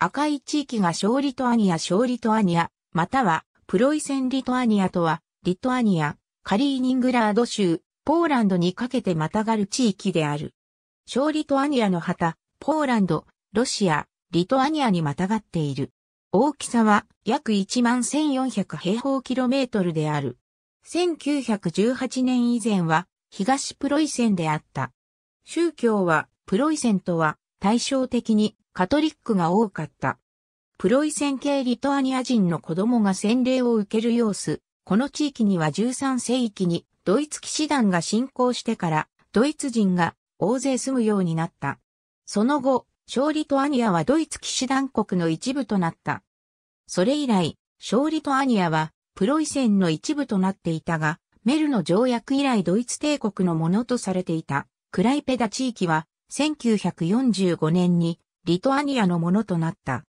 赤い地域が小リトアニア小リトアニア、またはプロイセンリトアニアとは、リトアニア、カリーニングラード州、ポーランドにかけてまたがる地域である。小リトアニアの旗、ポーランド、ロシア、リトアニアにまたがっている。大きさは約11,400平方キロメートルである。1918年以前は東プロイセンであった。宗教はプロイセンとは対照的にカトリックが多かった。プロイセン系リトアニア人の子供が洗礼を受ける様子、この地域には13世紀にドイツ騎士団が侵攻してからドイツ人が大勢住むようになった。その後、小リトアニアはドイツ騎士団国の一部となった。それ以来、小リトアニアはプロイセンの一部となっていたが、メルの条約以来ドイツ帝国のものとされていたクライペダ地域は1945年にリトアニアのものとなった。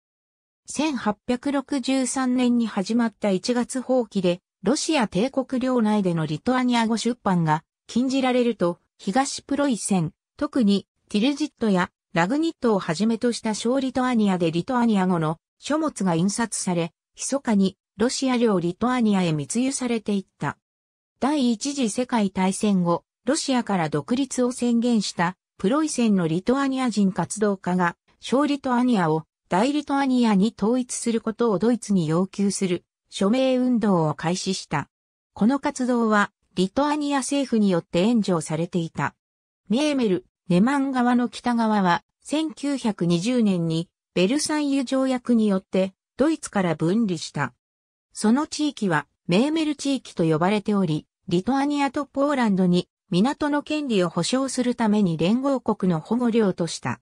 1863年に始まった1月放棄で、ロシア帝国領内でのリトアニア語出版が禁じられると、東プロイセン、特にティルジットやラグニットをはじめとした小リトアニアでリトアニア語の書物が印刷され、密かにロシア領リトアニアへ密輸されていった。第一次世界大戦後、ロシアから独立を宣言したプロイセンのリトアニア人活動家が小リトアニアを大リトアニアに統一することをドイツに要求する署名運動を開始した。この活動はリトアニア政府によって援助されていた。メーメル、ネマン川の北側は1920年にベルサイユ条約によってドイツから分離した。その地域はメーメル地域と呼ばれており、リトアニアとポーランドに港の権利を保障するために連合国の保護領とした。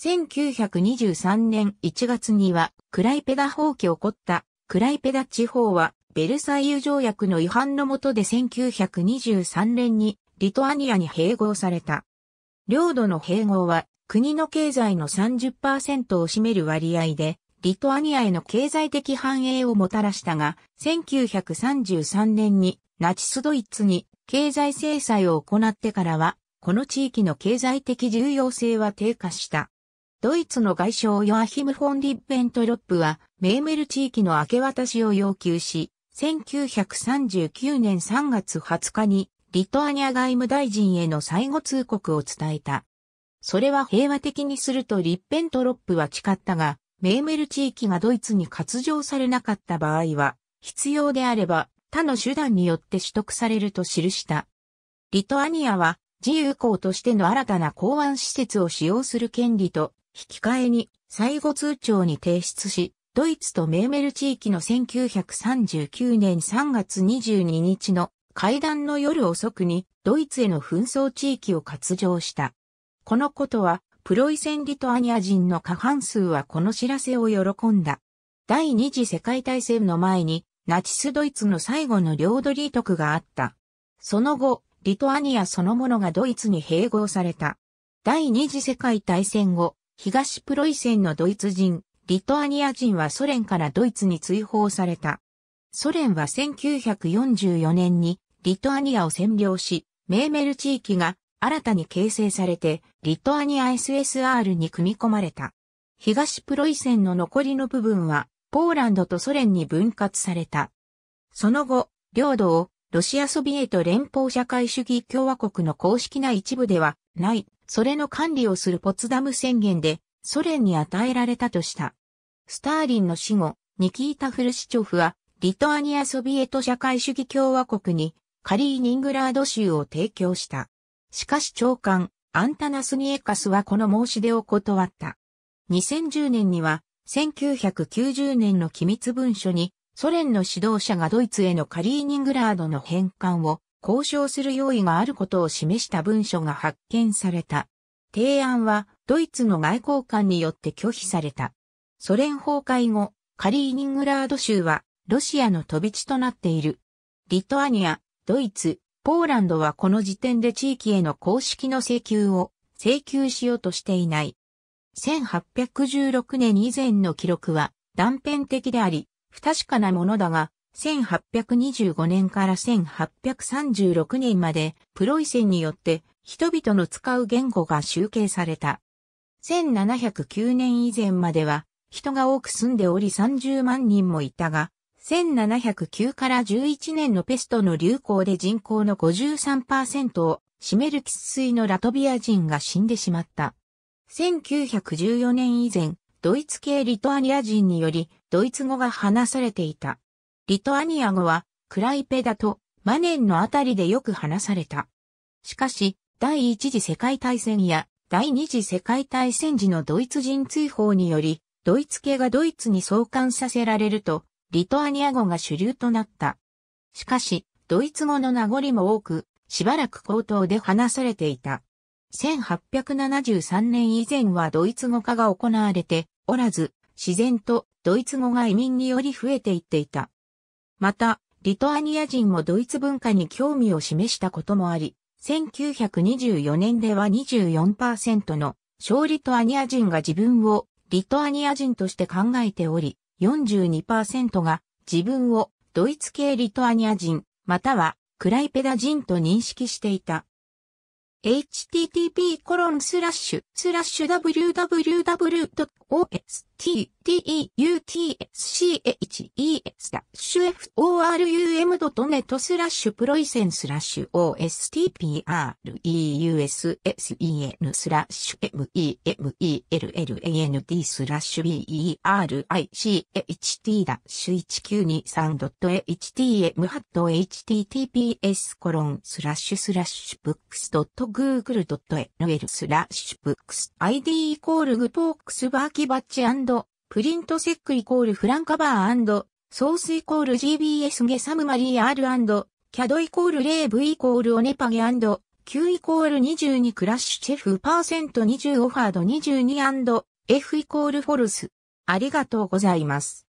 1923年1月には、クライペダ放棄起こった、クライペダ地方は、ベルサイユ条約の違反の下で1923年に、リトアニアに併合された。領土の併合は、国の経済の30%を占める割合で、リトアニアへの経済的繁栄をもたらしたが、1933年にナチスドイツに経済制裁を行ってからは、この地域の経済的重要性は低下した。ドイツの外相ヨアヒム・フォン・リッベントロップは、メーメル地域の明け渡しを要求し、1939年3月20日に、リトアニア外務大臣への最後通告を伝えた。それは平和的にするとリッペントロップは誓ったが、メーメル地域がドイツに割譲されなかった場合は、必要であれば他の手段によって取得されると記した。リトアニアは自由港としての新たな港湾施設を使用する権利と引き換えに、最後通帳に提出し、ドイツとメーメル地域の1939年3月22日の会談の夜遅くにドイツへの紛争地域を割譲した。このことはプロイセン・リトアニア人の過半数はこの知らせを喜んだ。第二次世界大戦の前にナチスドイツの最後の領土利得があった。その後、リトアニアそのものがドイツに併合された。第二次世界大戦後、東プロイセンのドイツ人、リトアニア人はソ連からドイツに追放された。ソ連は1944年にリトアニアを占領し、メーメル地域が新たに形成されて、リトアニア SSR に組み込まれた。東プロイセンの残りの部分は、ポーランドとソ連に分割された。その後、領土をロシアソビエト連邦社会主義共和国の公式な一部ではないそれの管理をするポツダム宣言でソ連に与えられたとした。スターリンの死後、ニキータ・フルシチョフは、リトアニアソビエト社会主義共和国にカリーニングラード州を提供した。しかし長官、アンタナスニエカスはこの申し出を断った。2010年には、1990年の機密文書に、ソ連の指導者がドイツへのカリーニングラードの返還を交渉する用意があることを示した文書が発見された。提案はドイツの外交官によって拒否された。ソ連崩壊後、カリーニングラード州はロシアの飛び地となっている。リトアニア、ドイツ、ポーランドはこの時点で地域への公式の請求を請求しようとしていない。1816年以前の記録は断片的であり、不確かなものだが、1825年から1836年までプロイセンによって人々の使う言語が集計された。1709年以前までは人が多く住んでおり30万人もいたが、1709から11年のペストの流行で人口の53%を占める喫水のラトビア人が死んでしまった。1914年以前、ドイツ系リトアニア人により、ドイツ語が話されていた。リトアニア語は、クライペダとマネンのあたりでよく話された。しかし、第一次世界大戦や第二次世界大戦時のドイツ人追放により、ドイツ系がドイツに送還させられると、リトアニア語が主流となった。しかし、ドイツ語の名残も多く、しばらく口頭で話されていた。1873年以前はドイツ語化が行われておらず、自然とドイツ語が移民により増えていっていた。また、リトアニア人もドイツ文化に興味を示したこともあり、1924年では24%の小リトアニア人が自分をリトアニア人として考えており、42%が自分をドイツ系リトアニア人、またはクライペダ人と認識していた。http://www.os t t e, u t s c h e, s, a f o r u m n e t スラッシュプロイセンスラッシュ ostprusen e, スラッシュ m e m e l l a n d スラッシュ bericht ダッシュ 1923.htm ハット https コロンスラッシュスラッシュ books.google.nl スラッシュ books id イコールグポークスバーキバッチプリントセックイコールフランカバーソースイコール GBS ゲサムマリー R& キャドイコール 0V イコールオネパゲ &Q イコール22クラッシュチェフパーセント20オファード 22& F イコールフォルス。ありがとうございます。